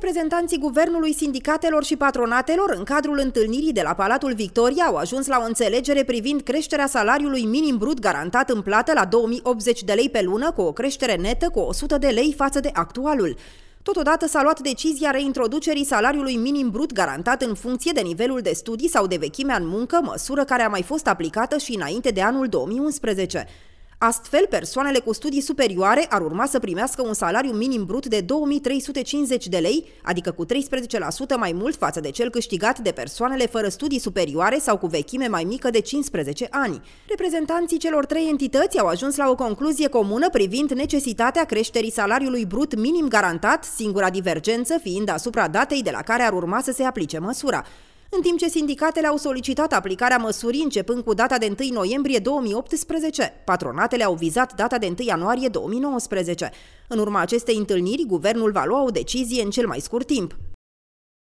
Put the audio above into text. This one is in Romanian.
Reprezentanții guvernului, sindicatelor și patronatelor, în cadrul întâlnirii de la Palatul Victoria, au ajuns la o înțelegere privind creșterea salariului minim brut garantat în plată la 2080 de lei pe lună, cu o creștere netă cu 100 de lei față de actualul. Totodată s-a luat decizia reintroducerii salariului minim brut garantat în funcție de nivelul de studii sau de vechimea în muncă, măsură care a mai fost aplicată și înainte de anul 2011. Astfel, persoanele cu studii superioare ar urma să primească un salariu minim brut de 2350 de lei, adică cu 13% mai mult față de cel câștigat de persoanele fără studii superioare sau cu vechime mai mică de 15 ani. Reprezentanții celor trei entități au ajuns la o concluzie comună privind necesitatea creșterii salariului brut minim garantat, singura divergență fiind asupra datei de la care ar urma să se aplice măsura în timp ce sindicatele au solicitat aplicarea măsurii începând cu data de 1 noiembrie 2018. Patronatele au vizat data de 1 ianuarie 2019. În urma acestei întâlniri, guvernul va lua o decizie în cel mai scurt timp.